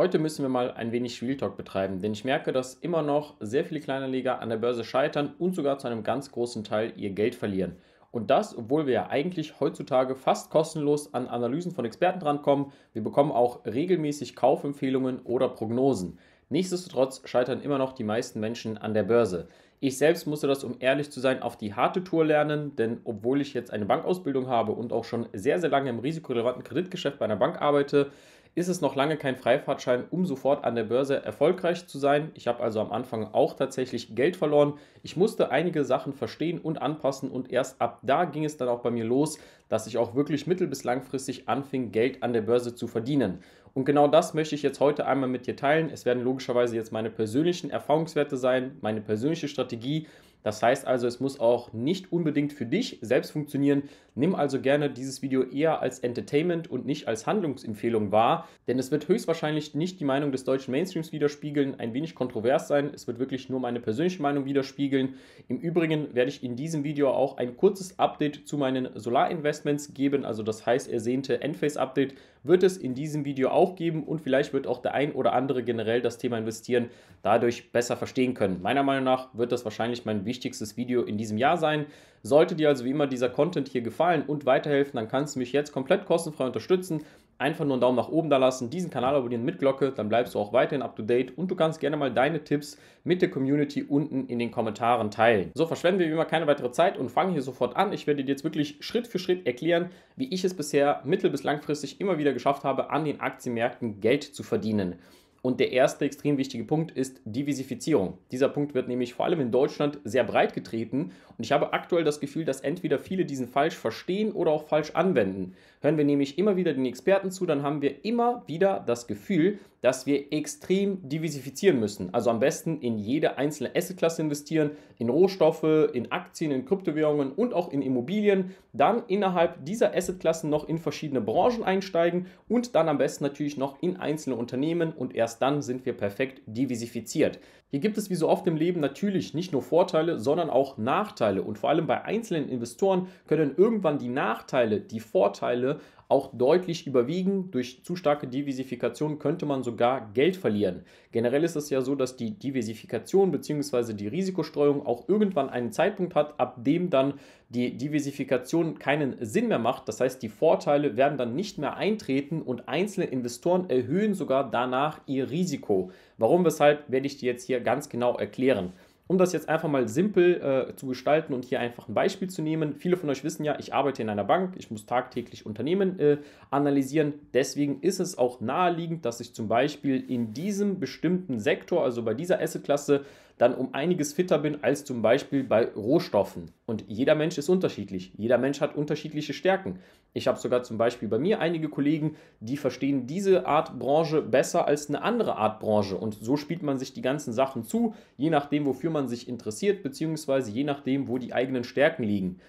Heute müssen wir mal ein wenig Real Talk betreiben, denn ich merke, dass immer noch sehr viele Kleinanleger an der Börse scheitern und sogar zu einem ganz großen Teil ihr Geld verlieren. Und das, obwohl wir ja eigentlich heutzutage fast kostenlos an Analysen von Experten drankommen. Wir bekommen auch regelmäßig Kaufempfehlungen oder Prognosen. Nichtsdestotrotz scheitern immer noch die meisten Menschen an der Börse. Ich selbst musste das, um ehrlich zu sein, auf die harte Tour lernen, denn obwohl ich jetzt eine Bankausbildung habe und auch schon sehr, sehr lange im risikorelevanten Kreditgeschäft bei einer Bank arbeite, ist es noch lange kein Freifahrtschein, um sofort an der Börse erfolgreich zu sein. Ich habe also am Anfang auch tatsächlich Geld verloren. Ich musste einige Sachen verstehen und anpassen und erst ab da ging es dann auch bei mir los, dass ich auch wirklich mittel- bis langfristig anfing, Geld an der Börse zu verdienen. Und genau das möchte ich jetzt heute einmal mit dir teilen. Es werden logischerweise jetzt meine persönlichen Erfahrungswerte sein, meine persönliche Strategie, das heißt also, es muss auch nicht unbedingt für dich selbst funktionieren. Nimm also gerne dieses Video eher als Entertainment und nicht als Handlungsempfehlung wahr, denn es wird höchstwahrscheinlich nicht die Meinung des deutschen Mainstreams widerspiegeln, ein wenig kontrovers sein. Es wird wirklich nur meine persönliche Meinung widerspiegeln. Im Übrigen werde ich in diesem Video auch ein kurzes Update zu meinen Solarinvestments geben, also das heißt ersehnte äh, Endphase-Update, wird es in diesem Video auch geben und vielleicht wird auch der ein oder andere generell das Thema Investieren dadurch besser verstehen können. Meiner Meinung nach wird das wahrscheinlich mein wichtigstes Video in diesem Jahr sein. Sollte dir also wie immer dieser Content hier gefallen und weiterhelfen, dann kannst du mich jetzt komplett kostenfrei unterstützen einfach nur einen Daumen nach oben da lassen, diesen Kanal abonnieren mit Glocke, dann bleibst du auch weiterhin up to date und du kannst gerne mal deine Tipps mit der Community unten in den Kommentaren teilen. So, verschwenden wir wie immer keine weitere Zeit und fangen hier sofort an. Ich werde dir jetzt wirklich Schritt für Schritt erklären, wie ich es bisher mittel- bis langfristig immer wieder geschafft habe, an den Aktienmärkten Geld zu verdienen. Und der erste extrem wichtige Punkt ist Diversifizierung. Dieser Punkt wird nämlich vor allem in Deutschland sehr breit getreten. Und ich habe aktuell das Gefühl, dass entweder viele diesen falsch verstehen oder auch falsch anwenden. Hören wir nämlich immer wieder den Experten zu, dann haben wir immer wieder das Gefühl, dass wir extrem diversifizieren müssen. Also am besten in jede einzelne Assetklasse investieren, in Rohstoffe, in Aktien, in Kryptowährungen und auch in Immobilien. Dann innerhalb dieser Assetklassen noch in verschiedene Branchen einsteigen und dann am besten natürlich noch in einzelne Unternehmen und erst dann sind wir perfekt diversifiziert. Hier gibt es wie so oft im Leben natürlich nicht nur Vorteile, sondern auch Nachteile. Und vor allem bei einzelnen Investoren können irgendwann die Nachteile, die Vorteile auch deutlich überwiegen. Durch zu starke Diversifikation könnte man sogar Geld verlieren. Generell ist es ja so, dass die Diversifikation bzw. die Risikostreuung auch irgendwann einen Zeitpunkt hat, ab dem dann die Diversifikation keinen Sinn mehr macht. Das heißt, die Vorteile werden dann nicht mehr eintreten und einzelne Investoren erhöhen sogar danach ihr Risiko. Warum, weshalb, werde ich dir jetzt hier ganz genau erklären. Um das jetzt einfach mal simpel äh, zu gestalten und hier einfach ein Beispiel zu nehmen. Viele von euch wissen ja, ich arbeite in einer Bank, ich muss tagtäglich Unternehmen äh, analysieren. Deswegen ist es auch naheliegend, dass ich zum Beispiel in diesem bestimmten Sektor, also bei dieser Assetklasse, dann um einiges fitter bin als zum Beispiel bei Rohstoffen. Und jeder Mensch ist unterschiedlich. Jeder Mensch hat unterschiedliche Stärken. Ich habe sogar zum Beispiel bei mir einige Kollegen, die verstehen diese Art Branche besser als eine andere Art Branche. Und so spielt man sich die ganzen Sachen zu, je nachdem, wofür man sich interessiert, beziehungsweise je nachdem, wo die eigenen Stärken liegen.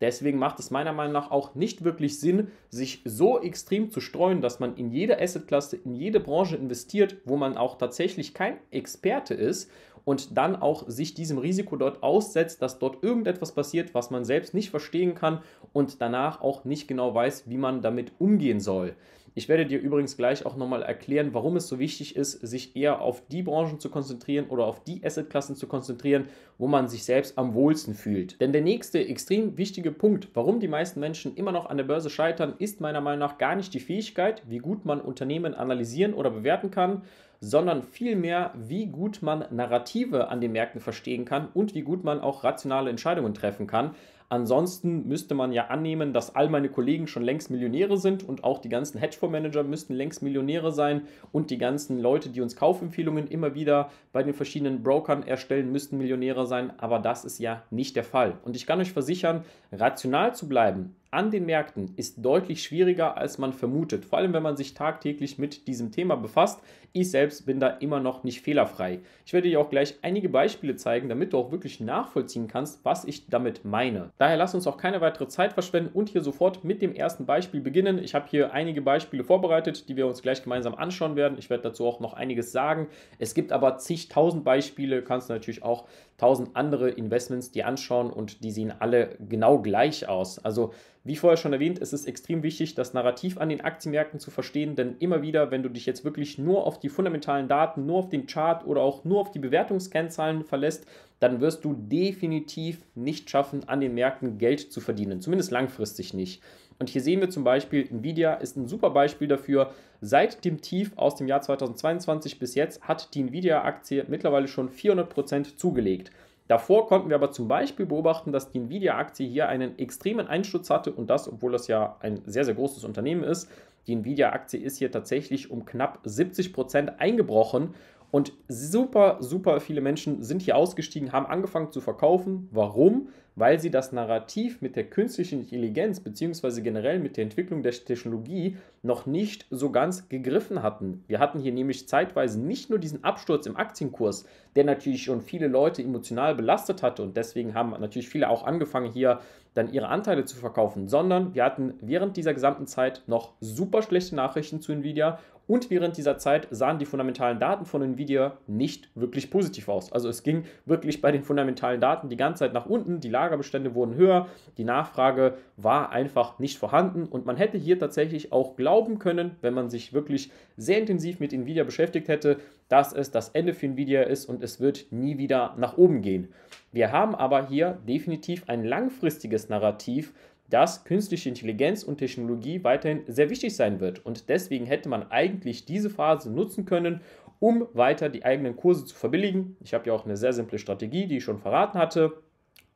Deswegen macht es meiner Meinung nach auch nicht wirklich Sinn, sich so extrem zu streuen, dass man in jede Asset-Klasse, in jede Branche investiert, wo man auch tatsächlich kein Experte ist und dann auch sich diesem Risiko dort aussetzt, dass dort irgendetwas passiert, was man selbst nicht verstehen kann und danach auch nicht genau weiß, wie man damit umgehen soll. Ich werde dir übrigens gleich auch nochmal erklären, warum es so wichtig ist, sich eher auf die Branchen zu konzentrieren oder auf die Assetklassen zu konzentrieren, wo man sich selbst am wohlsten fühlt. Denn der nächste extrem wichtige Punkt, warum die meisten Menschen immer noch an der Börse scheitern, ist meiner Meinung nach gar nicht die Fähigkeit, wie gut man Unternehmen analysieren oder bewerten kann, sondern vielmehr, wie gut man Narrative an den Märkten verstehen kann und wie gut man auch rationale Entscheidungen treffen kann. Ansonsten müsste man ja annehmen, dass all meine Kollegen schon längst Millionäre sind und auch die ganzen Hedgefondsmanager müssten längst Millionäre sein und die ganzen Leute, die uns Kaufempfehlungen immer wieder bei den verschiedenen Brokern erstellen, müssten Millionäre sein. Aber das ist ja nicht der Fall. Und ich kann euch versichern, rational zu bleiben an den Märkten ist deutlich schwieriger, als man vermutet. Vor allem, wenn man sich tagtäglich mit diesem Thema befasst. Ich selbst bin da immer noch nicht fehlerfrei. Ich werde dir auch gleich einige Beispiele zeigen, damit du auch wirklich nachvollziehen kannst, was ich damit meine. Daher lass uns auch keine weitere Zeit verschwenden und hier sofort mit dem ersten Beispiel beginnen. Ich habe hier einige Beispiele vorbereitet, die wir uns gleich gemeinsam anschauen werden. Ich werde dazu auch noch einiges sagen. Es gibt aber zigtausend Beispiele, kannst du natürlich auch tausend andere Investments die anschauen und die sehen alle genau gleich aus. Also wie vorher schon erwähnt, es ist extrem wichtig, das Narrativ an den Aktienmärkten zu verstehen, denn immer wieder, wenn du dich jetzt wirklich nur auf die fundamentalen Daten, nur auf den Chart oder auch nur auf die Bewertungskennzahlen verlässt, dann wirst du definitiv nicht schaffen, an den Märkten Geld zu verdienen, zumindest langfristig nicht. Und hier sehen wir zum Beispiel, Nvidia ist ein super Beispiel dafür. Seit dem Tief aus dem Jahr 2022 bis jetzt hat die Nvidia-Aktie mittlerweile schon 400% zugelegt. Davor konnten wir aber zum Beispiel beobachten, dass die Nvidia-Aktie hier einen extremen Einsturz hatte und das, obwohl das ja ein sehr, sehr großes Unternehmen ist. Die Nvidia-Aktie ist hier tatsächlich um knapp 70% eingebrochen und super, super viele Menschen sind hier ausgestiegen, haben angefangen zu verkaufen. Warum? Weil sie das Narrativ mit der künstlichen Intelligenz beziehungsweise generell mit der Entwicklung der Technologie noch nicht so ganz gegriffen hatten. Wir hatten hier nämlich zeitweise nicht nur diesen Absturz im Aktienkurs, der natürlich schon viele Leute emotional belastet hatte und deswegen haben natürlich viele auch angefangen hier dann ihre Anteile zu verkaufen, sondern wir hatten während dieser gesamten Zeit noch super schlechte Nachrichten zu Nvidia und während dieser Zeit sahen die fundamentalen Daten von Nvidia nicht wirklich positiv aus. Also es ging wirklich bei den fundamentalen Daten die ganze Zeit nach unten, die Lagerbestände wurden höher, die Nachfrage war einfach nicht vorhanden und man hätte hier tatsächlich auch glauben können, wenn man sich wirklich sehr intensiv mit Nvidia beschäftigt hätte, dass es das Ende für Nvidia ist und es wird nie wieder nach oben gehen. Wir haben aber hier definitiv ein langfristiges Narrativ, dass künstliche Intelligenz und Technologie weiterhin sehr wichtig sein wird. Und deswegen hätte man eigentlich diese Phase nutzen können, um weiter die eigenen Kurse zu verbilligen. Ich habe ja auch eine sehr simple Strategie, die ich schon verraten hatte.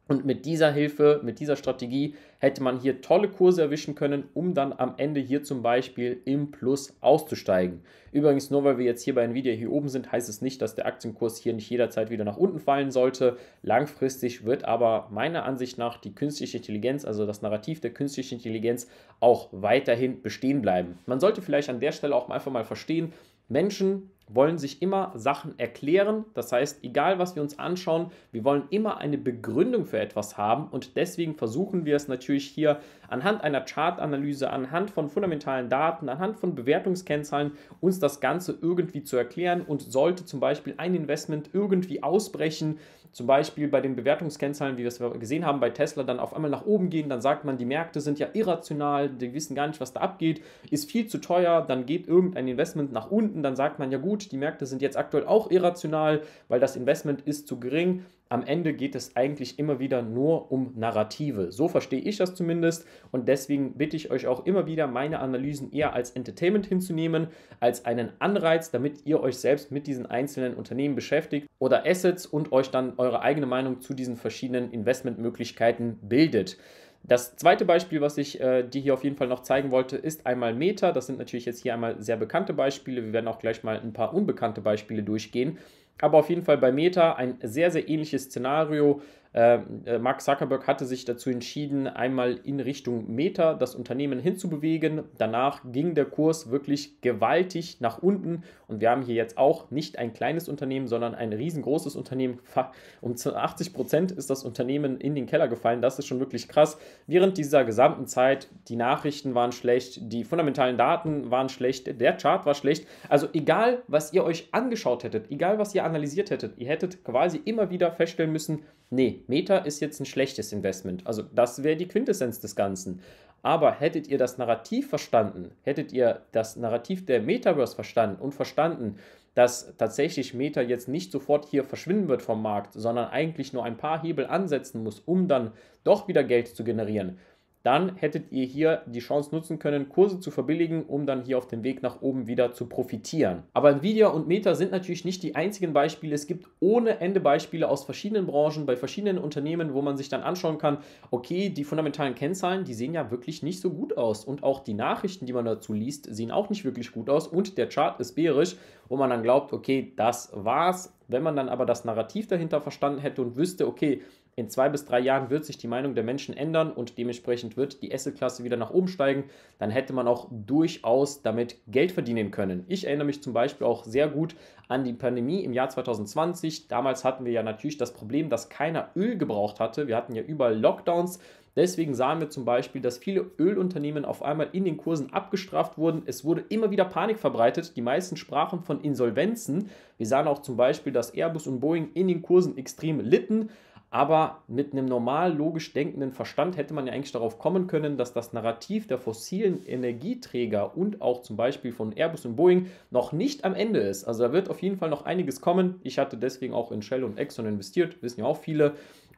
Und mit dieser Hilfe, mit dieser Strategie hätte man hier tolle Kurse erwischen können, um dann am Ende hier zum Beispiel im Plus auszusteigen. Übrigens, nur weil wir jetzt hier bei Nvidia hier oben sind, heißt es nicht, dass der Aktienkurs hier nicht jederzeit wieder nach unten fallen sollte. Langfristig wird aber meiner Ansicht nach die künstliche Intelligenz, also das Narrativ der künstlichen Intelligenz, auch weiterhin bestehen bleiben. Man sollte vielleicht an der Stelle auch einfach mal verstehen, Menschen wollen sich immer Sachen erklären. Das heißt, egal was wir uns anschauen, wir wollen immer eine Begründung für etwas haben und deswegen versuchen wir es natürlich hier anhand einer Chartanalyse, anhand von fundamentalen Daten, anhand von Bewertungskennzahlen uns das Ganze irgendwie zu erklären und sollte zum Beispiel ein Investment irgendwie ausbrechen, zum Beispiel bei den Bewertungskennzahlen, wie wir es gesehen haben bei Tesla, dann auf einmal nach oben gehen, dann sagt man, die Märkte sind ja irrational, die wissen gar nicht, was da abgeht, ist viel zu teuer, dann geht irgendein Investment nach unten, dann sagt man ja gut, die Märkte sind jetzt aktuell auch irrational, weil das Investment ist zu gering, am Ende geht es eigentlich immer wieder nur um Narrative. So verstehe ich das zumindest und deswegen bitte ich euch auch immer wieder, meine Analysen eher als Entertainment hinzunehmen, als einen Anreiz, damit ihr euch selbst mit diesen einzelnen Unternehmen beschäftigt oder Assets und euch dann eure eigene Meinung zu diesen verschiedenen Investmentmöglichkeiten bildet. Das zweite Beispiel, was ich äh, dir hier auf jeden Fall noch zeigen wollte, ist einmal Meta. Das sind natürlich jetzt hier einmal sehr bekannte Beispiele. Wir werden auch gleich mal ein paar unbekannte Beispiele durchgehen. Aber auf jeden Fall bei Meta ein sehr, sehr ähnliches Szenario. Ähm, äh, Mark Zuckerberg hatte sich dazu entschieden, einmal in Richtung Meta das Unternehmen hinzubewegen. Danach ging der Kurs wirklich gewaltig nach unten und wir haben hier jetzt auch nicht ein kleines Unternehmen, sondern ein riesengroßes Unternehmen. Um 80 Prozent ist das Unternehmen in den Keller gefallen. Das ist schon wirklich krass. Während dieser gesamten Zeit, die Nachrichten waren schlecht, die fundamentalen Daten waren schlecht, der Chart war schlecht. Also egal, was ihr euch angeschaut hättet, egal, was ihr analysiert hättet, ihr hättet quasi immer wieder feststellen müssen, nee, Meta ist jetzt ein schlechtes Investment. Also das wäre die Quintessenz des Ganzen. Aber hättet ihr das Narrativ verstanden, hättet ihr das Narrativ der Metaverse verstanden und verstanden, dass tatsächlich Meta jetzt nicht sofort hier verschwinden wird vom Markt, sondern eigentlich nur ein paar Hebel ansetzen muss, um dann doch wieder Geld zu generieren, dann hättet ihr hier die Chance nutzen können, Kurse zu verbilligen, um dann hier auf dem Weg nach oben wieder zu profitieren. Aber Nvidia und Meta sind natürlich nicht die einzigen Beispiele. Es gibt ohne Ende Beispiele aus verschiedenen Branchen, bei verschiedenen Unternehmen, wo man sich dann anschauen kann, okay, die fundamentalen Kennzahlen, die sehen ja wirklich nicht so gut aus. Und auch die Nachrichten, die man dazu liest, sehen auch nicht wirklich gut aus. Und der Chart ist bärisch, wo man dann glaubt, okay, das war's wenn man dann aber das Narrativ dahinter verstanden hätte und wüsste, okay, in zwei bis drei Jahren wird sich die Meinung der Menschen ändern und dementsprechend wird die Asset-Klasse wieder nach oben steigen, dann hätte man auch durchaus damit Geld verdienen können. Ich erinnere mich zum Beispiel auch sehr gut an die Pandemie im Jahr 2020. Damals hatten wir ja natürlich das Problem, dass keiner Öl gebraucht hatte. Wir hatten ja überall Lockdowns. Deswegen sahen wir zum Beispiel, dass viele Ölunternehmen auf einmal in den Kursen abgestraft wurden. Es wurde immer wieder Panik verbreitet. Die meisten sprachen von Insolvenzen. Wir sahen auch zum Beispiel, dass Airbus und Boeing in den Kursen extrem litten. Aber mit einem normal logisch denkenden Verstand hätte man ja eigentlich darauf kommen können, dass das Narrativ der fossilen Energieträger und auch zum Beispiel von Airbus und Boeing noch nicht am Ende ist. Also da wird auf jeden Fall noch einiges kommen. Ich hatte deswegen auch in Shell und Exxon investiert, wissen ja auch viele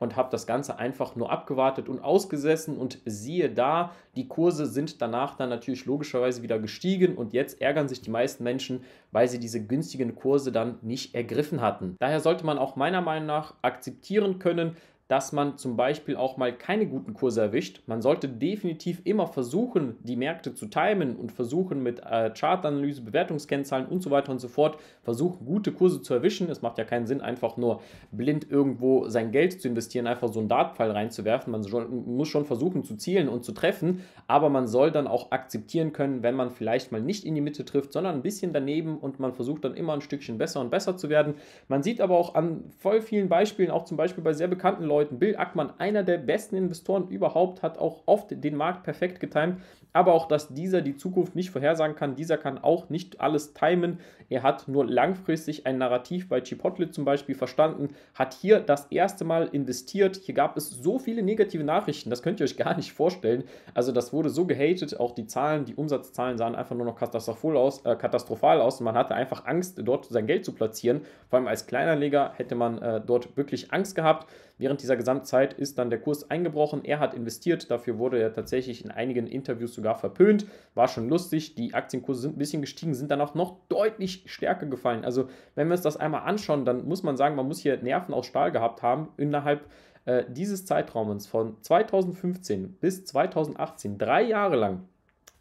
und habe das Ganze einfach nur abgewartet und ausgesessen und siehe da, die Kurse sind danach dann natürlich logischerweise wieder gestiegen und jetzt ärgern sich die meisten Menschen, weil sie diese günstigen Kurse dann nicht ergriffen hatten. Daher sollte man auch meiner Meinung nach akzeptieren können, dass man zum Beispiel auch mal keine guten Kurse erwischt. Man sollte definitiv immer versuchen, die Märkte zu timen und versuchen mit äh, Chartanalyse, Bewertungskennzahlen und so weiter und so fort, versuchen gute Kurse zu erwischen. Es macht ja keinen Sinn, einfach nur blind irgendwo sein Geld zu investieren, einfach so einen Dartpfeil reinzuwerfen. Man soll, muss schon versuchen zu zielen und zu treffen, aber man soll dann auch akzeptieren können, wenn man vielleicht mal nicht in die Mitte trifft, sondern ein bisschen daneben und man versucht dann immer ein Stückchen besser und besser zu werden. Man sieht aber auch an voll vielen Beispielen, auch zum Beispiel bei sehr bekannten Leuten, Leuten. Bill Ackmann, einer der besten Investoren überhaupt, hat auch oft den Markt perfekt getimt. Aber auch, dass dieser die Zukunft nicht vorhersagen kann, dieser kann auch nicht alles timen. Er hat nur langfristig ein Narrativ bei Chipotle zum Beispiel verstanden, hat hier das erste Mal investiert. Hier gab es so viele negative Nachrichten, das könnt ihr euch gar nicht vorstellen. Also das wurde so gehatet, auch die Zahlen, die Umsatzzahlen sahen einfach nur noch katastrophal aus. Äh, katastrophal aus. Man hatte einfach Angst, dort sein Geld zu platzieren. Vor allem als Kleinanleger hätte man äh, dort wirklich Angst gehabt. Während dieser Gesamtzeit ist dann der Kurs eingebrochen. Er hat investiert, dafür wurde er tatsächlich in einigen Interviews sogar verpönt. War schon lustig. Die Aktienkurse sind ein bisschen gestiegen, sind danach noch deutlich stärker gefallen. Also, wenn wir uns das einmal anschauen, dann muss man sagen, man muss hier Nerven aus Stahl gehabt haben innerhalb äh, dieses Zeitraums von 2015 bis 2018, drei Jahre lang,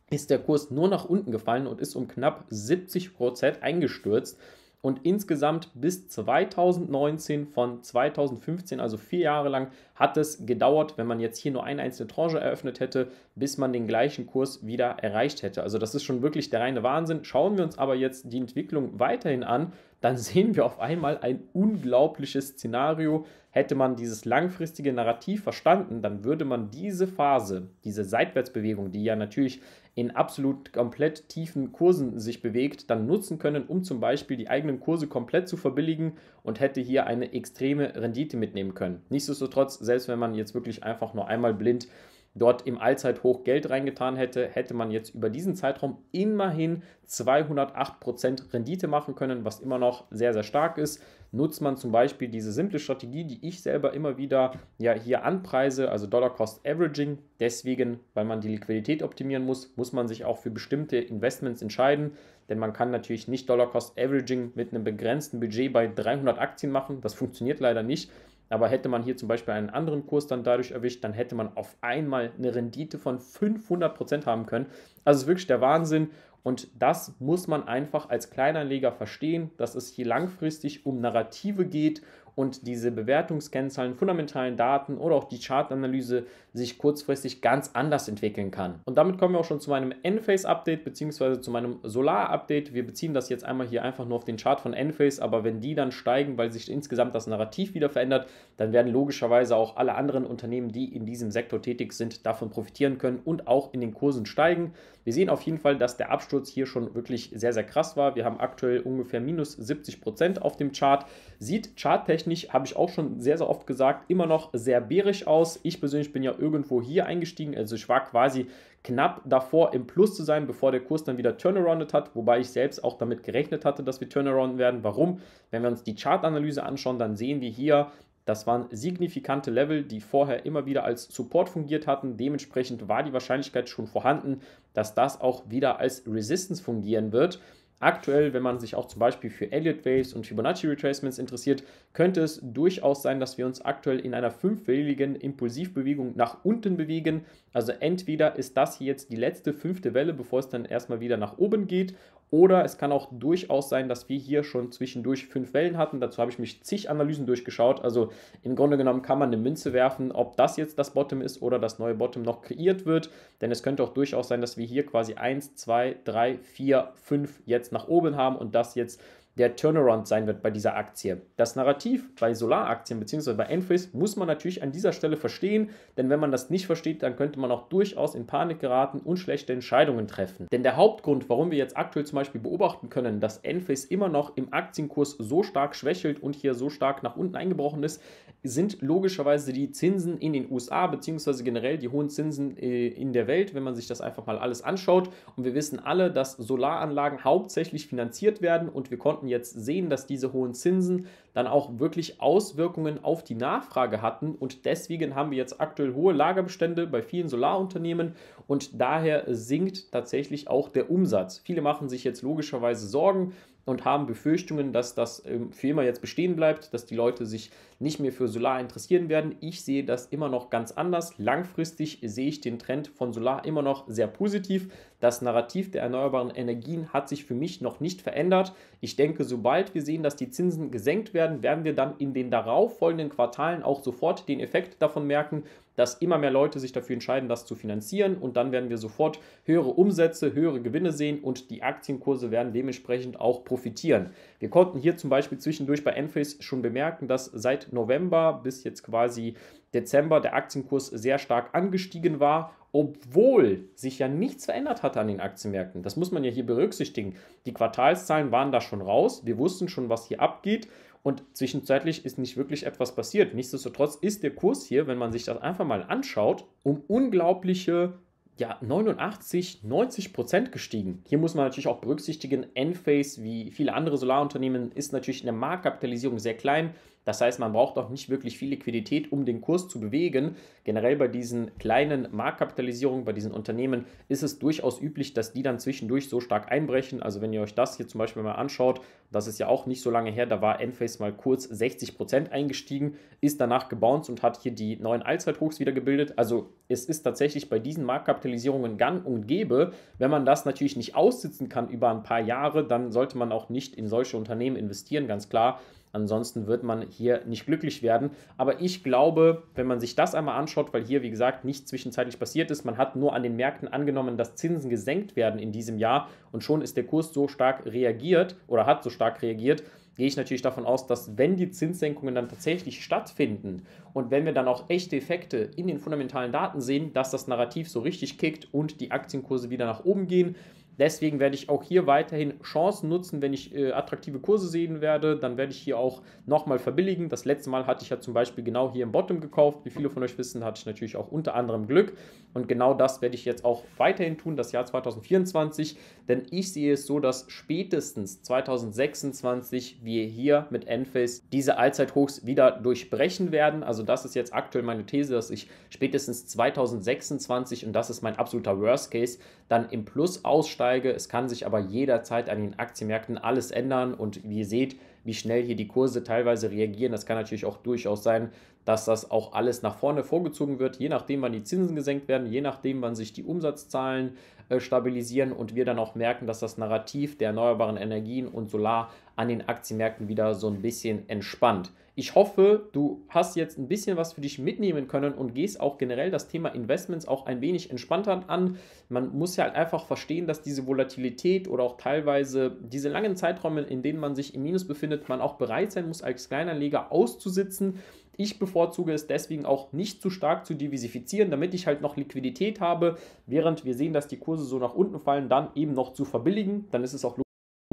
ist der Kurs nur nach unten gefallen und ist um knapp 70% eingestürzt und insgesamt bis 2019 von 2015, also vier Jahre lang, hat es gedauert, wenn man jetzt hier nur eine einzelne Tranche eröffnet hätte, bis man den gleichen Kurs wieder erreicht hätte. Also das ist schon wirklich der reine Wahnsinn. Schauen wir uns aber jetzt die Entwicklung weiterhin an, dann sehen wir auf einmal ein unglaubliches Szenario. Hätte man dieses langfristige Narrativ verstanden, dann würde man diese Phase, diese Seitwärtsbewegung, die ja natürlich in absolut komplett tiefen Kursen sich bewegt, dann nutzen können, um zum Beispiel die eigenen Kurse komplett zu verbilligen und hätte hier eine extreme Rendite mitnehmen können. Nichtsdestotrotz, selbst wenn man jetzt wirklich einfach nur einmal blind dort im Allzeithoch Geld reingetan hätte, hätte man jetzt über diesen Zeitraum immerhin 208% Rendite machen können, was immer noch sehr, sehr stark ist. Nutzt man zum Beispiel diese simple Strategie, die ich selber immer wieder ja hier anpreise, also Dollar Cost Averaging. Deswegen, weil man die Liquidität optimieren muss, muss man sich auch für bestimmte Investments entscheiden, denn man kann natürlich nicht Dollar Cost Averaging mit einem begrenzten Budget bei 300 Aktien machen. Das funktioniert leider nicht. Aber hätte man hier zum Beispiel einen anderen Kurs dann dadurch erwischt, dann hätte man auf einmal eine Rendite von 500% Prozent haben können. Also ist wirklich der Wahnsinn. Und das muss man einfach als Kleinanleger verstehen, dass es hier langfristig um Narrative geht, und diese Bewertungskennzahlen, fundamentalen Daten oder auch die Chartanalyse sich kurzfristig ganz anders entwickeln kann. Und damit kommen wir auch schon zu meinem Enphase-Update bzw. zu meinem Solar-Update. Wir beziehen das jetzt einmal hier einfach nur auf den Chart von Enphase, aber wenn die dann steigen, weil sich insgesamt das Narrativ wieder verändert, dann werden logischerweise auch alle anderen Unternehmen, die in diesem Sektor tätig sind, davon profitieren können und auch in den Kursen steigen. Wir sehen auf jeden Fall, dass der Absturz hier schon wirklich sehr, sehr krass war. Wir haben aktuell ungefähr minus 70 Prozent auf dem Chart. Sieht charttechnisch, habe ich auch schon sehr, sehr oft gesagt, immer noch sehr bärisch aus. Ich persönlich bin ja irgendwo hier eingestiegen. Also ich war quasi knapp davor im Plus zu sein, bevor der Kurs dann wieder turnaroundet hat, wobei ich selbst auch damit gerechnet hatte, dass wir turnaround werden. Warum? Wenn wir uns die Chartanalyse anschauen, dann sehen wir hier, das waren signifikante Level, die vorher immer wieder als Support fungiert hatten. Dementsprechend war die Wahrscheinlichkeit schon vorhanden, dass das auch wieder als Resistance fungieren wird. Aktuell, wenn man sich auch zum Beispiel für Elliott Waves und Fibonacci Retracements interessiert, könnte es durchaus sein, dass wir uns aktuell in einer fünfwelligen Impulsivbewegung nach unten bewegen. Also entweder ist das hier jetzt die letzte fünfte Welle, bevor es dann erstmal wieder nach oben geht, oder es kann auch durchaus sein, dass wir hier schon zwischendurch fünf Wellen hatten. Dazu habe ich mich zig Analysen durchgeschaut. Also im Grunde genommen kann man eine Münze werfen, ob das jetzt das Bottom ist oder das neue Bottom noch kreiert wird. Denn es könnte auch durchaus sein, dass wir hier quasi 1, 2, 3, 4, 5 jetzt nach oben haben und das jetzt der Turnaround sein wird bei dieser Aktie. Das Narrativ bei Solaraktien bzw. bei Enphase muss man natürlich an dieser Stelle verstehen, denn wenn man das nicht versteht, dann könnte man auch durchaus in Panik geraten und schlechte Entscheidungen treffen. Denn der Hauptgrund, warum wir jetzt aktuell zum Beispiel beobachten können, dass Enphase immer noch im Aktienkurs so stark schwächelt und hier so stark nach unten eingebrochen ist, sind logischerweise die Zinsen in den USA bzw. generell die hohen Zinsen äh, in der Welt, wenn man sich das einfach mal alles anschaut. Und wir wissen alle, dass Solaranlagen hauptsächlich finanziert werden und wir konnten konnten jetzt sehen, dass diese hohen Zinsen dann auch wirklich Auswirkungen auf die Nachfrage hatten und deswegen haben wir jetzt aktuell hohe Lagerbestände bei vielen Solarunternehmen und daher sinkt tatsächlich auch der Umsatz. Viele machen sich jetzt logischerweise Sorgen, und haben Befürchtungen, dass das ähm, für immer jetzt bestehen bleibt, dass die Leute sich nicht mehr für Solar interessieren werden. Ich sehe das immer noch ganz anders. Langfristig sehe ich den Trend von Solar immer noch sehr positiv. Das Narrativ der erneuerbaren Energien hat sich für mich noch nicht verändert. Ich denke, sobald wir sehen, dass die Zinsen gesenkt werden, werden wir dann in den darauffolgenden Quartalen auch sofort den Effekt davon merken, dass immer mehr Leute sich dafür entscheiden, das zu finanzieren. Und dann werden wir sofort höhere Umsätze, höhere Gewinne sehen und die Aktienkurse werden dementsprechend auch profitieren. Wir konnten hier zum Beispiel zwischendurch bei Enphase schon bemerken, dass seit November bis jetzt quasi Dezember der Aktienkurs sehr stark angestiegen war obwohl sich ja nichts verändert hat an den Aktienmärkten. Das muss man ja hier berücksichtigen. Die Quartalszahlen waren da schon raus. Wir wussten schon, was hier abgeht. Und zwischenzeitlich ist nicht wirklich etwas passiert. Nichtsdestotrotz ist der Kurs hier, wenn man sich das einfach mal anschaut, um unglaubliche ja, 89, 90 Prozent gestiegen. Hier muss man natürlich auch berücksichtigen, Enphase, wie viele andere Solarunternehmen, ist natürlich in der Marktkapitalisierung sehr klein. Das heißt, man braucht auch nicht wirklich viel Liquidität, um den Kurs zu bewegen. Generell bei diesen kleinen Marktkapitalisierungen, bei diesen Unternehmen ist es durchaus üblich, dass die dann zwischendurch so stark einbrechen. Also wenn ihr euch das hier zum Beispiel mal anschaut, das ist ja auch nicht so lange her, da war Enphase mal kurz 60% Prozent eingestiegen, ist danach gebounced und hat hier die neuen Allzeithochs wieder gebildet. Also es ist tatsächlich bei diesen Marktkapitalisierungen gang und gäbe. Wenn man das natürlich nicht aussitzen kann über ein paar Jahre, dann sollte man auch nicht in solche Unternehmen investieren, ganz klar. Ansonsten wird man hier nicht glücklich werden. Aber ich glaube, wenn man sich das einmal anschaut, weil hier, wie gesagt, nichts zwischenzeitlich passiert ist, man hat nur an den Märkten angenommen, dass Zinsen gesenkt werden in diesem Jahr und schon ist der Kurs so stark reagiert oder hat so stark reagiert, gehe ich natürlich davon aus, dass wenn die Zinssenkungen dann tatsächlich stattfinden und wenn wir dann auch echte Effekte in den fundamentalen Daten sehen, dass das Narrativ so richtig kickt und die Aktienkurse wieder nach oben gehen. Deswegen werde ich auch hier weiterhin Chancen nutzen, wenn ich äh, attraktive Kurse sehen werde. Dann werde ich hier auch nochmal verbilligen. Das letzte Mal hatte ich ja zum Beispiel genau hier im Bottom gekauft. Wie viele von euch wissen, hatte ich natürlich auch unter anderem Glück. Und genau das werde ich jetzt auch weiterhin tun, das Jahr 2024. Denn ich sehe es so, dass spätestens 2026 wir hier mit Enphase diese Allzeithochs wieder durchbrechen werden. Also das ist jetzt aktuell meine These, dass ich spätestens 2026, und das ist mein absoluter Worst Case, dann im Plus aussteige steige. Es kann sich aber jederzeit an den Aktienmärkten alles ändern und wie ihr seht, wie schnell hier die Kurse teilweise reagieren. Das kann natürlich auch durchaus sein, dass das auch alles nach vorne vorgezogen wird, je nachdem, wann die Zinsen gesenkt werden, je nachdem, wann sich die Umsatzzahlen äh, stabilisieren und wir dann auch merken, dass das Narrativ der erneuerbaren Energien und Solar an den Aktienmärkten wieder so ein bisschen entspannt. Ich hoffe, du hast jetzt ein bisschen was für dich mitnehmen können und gehst auch generell das Thema Investments auch ein wenig entspannter an. Man muss ja halt einfach verstehen, dass diese Volatilität oder auch teilweise diese langen Zeiträume, in denen man sich im Minus befindet, man auch bereit sein muss, als Kleinanleger auszusitzen ich bevorzuge es deswegen auch nicht zu stark zu diversifizieren, damit ich halt noch Liquidität habe, während wir sehen, dass die Kurse so nach unten fallen, dann eben noch zu verbilligen. Dann ist es auch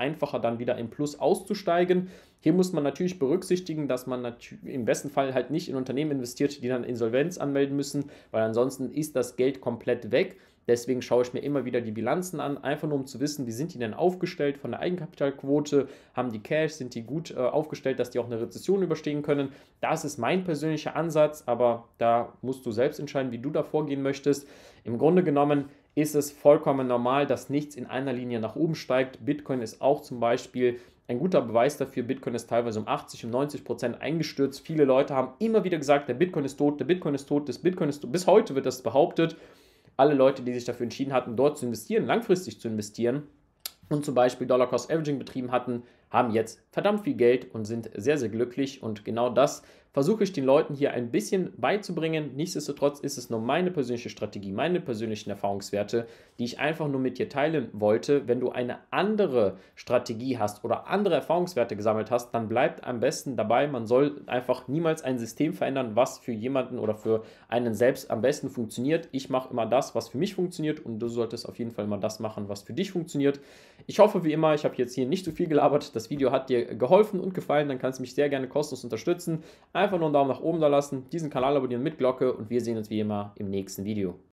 einfacher, dann wieder im Plus auszusteigen. Hier muss man natürlich berücksichtigen, dass man im besten Fall halt nicht in Unternehmen investiert, die dann Insolvenz anmelden müssen, weil ansonsten ist das Geld komplett weg. Deswegen schaue ich mir immer wieder die Bilanzen an, einfach nur um zu wissen, wie sind die denn aufgestellt von der Eigenkapitalquote, haben die Cash, sind die gut äh, aufgestellt, dass die auch eine Rezession überstehen können. Das ist mein persönlicher Ansatz, aber da musst du selbst entscheiden, wie du da vorgehen möchtest. Im Grunde genommen ist es vollkommen normal, dass nichts in einer Linie nach oben steigt. Bitcoin ist auch zum Beispiel ein guter Beweis dafür. Bitcoin ist teilweise um 80, um 90 Prozent eingestürzt. Viele Leute haben immer wieder gesagt, der Bitcoin ist tot, der Bitcoin ist tot, das Bitcoin ist tot. Bis heute wird das behauptet alle Leute, die sich dafür entschieden hatten, dort zu investieren, langfristig zu investieren und zum Beispiel Dollar Cost Averaging betrieben hatten, haben jetzt verdammt viel Geld und sind sehr, sehr glücklich. Und genau das versuche ich den Leuten hier ein bisschen beizubringen. Nichtsdestotrotz ist es nur meine persönliche Strategie, meine persönlichen Erfahrungswerte, die ich einfach nur mit dir teilen wollte. Wenn du eine andere Strategie hast oder andere Erfahrungswerte gesammelt hast, dann bleibt am besten dabei. Man soll einfach niemals ein System verändern, was für jemanden oder für einen selbst am besten funktioniert. Ich mache immer das, was für mich funktioniert und du solltest auf jeden Fall immer das machen, was für dich funktioniert. Ich hoffe wie immer, ich habe jetzt hier nicht zu so viel gelabert das Video hat dir geholfen und gefallen, dann kannst du mich sehr gerne kostenlos unterstützen. Einfach nur einen Daumen nach oben da lassen, diesen Kanal abonnieren mit Glocke und wir sehen uns wie immer im nächsten Video.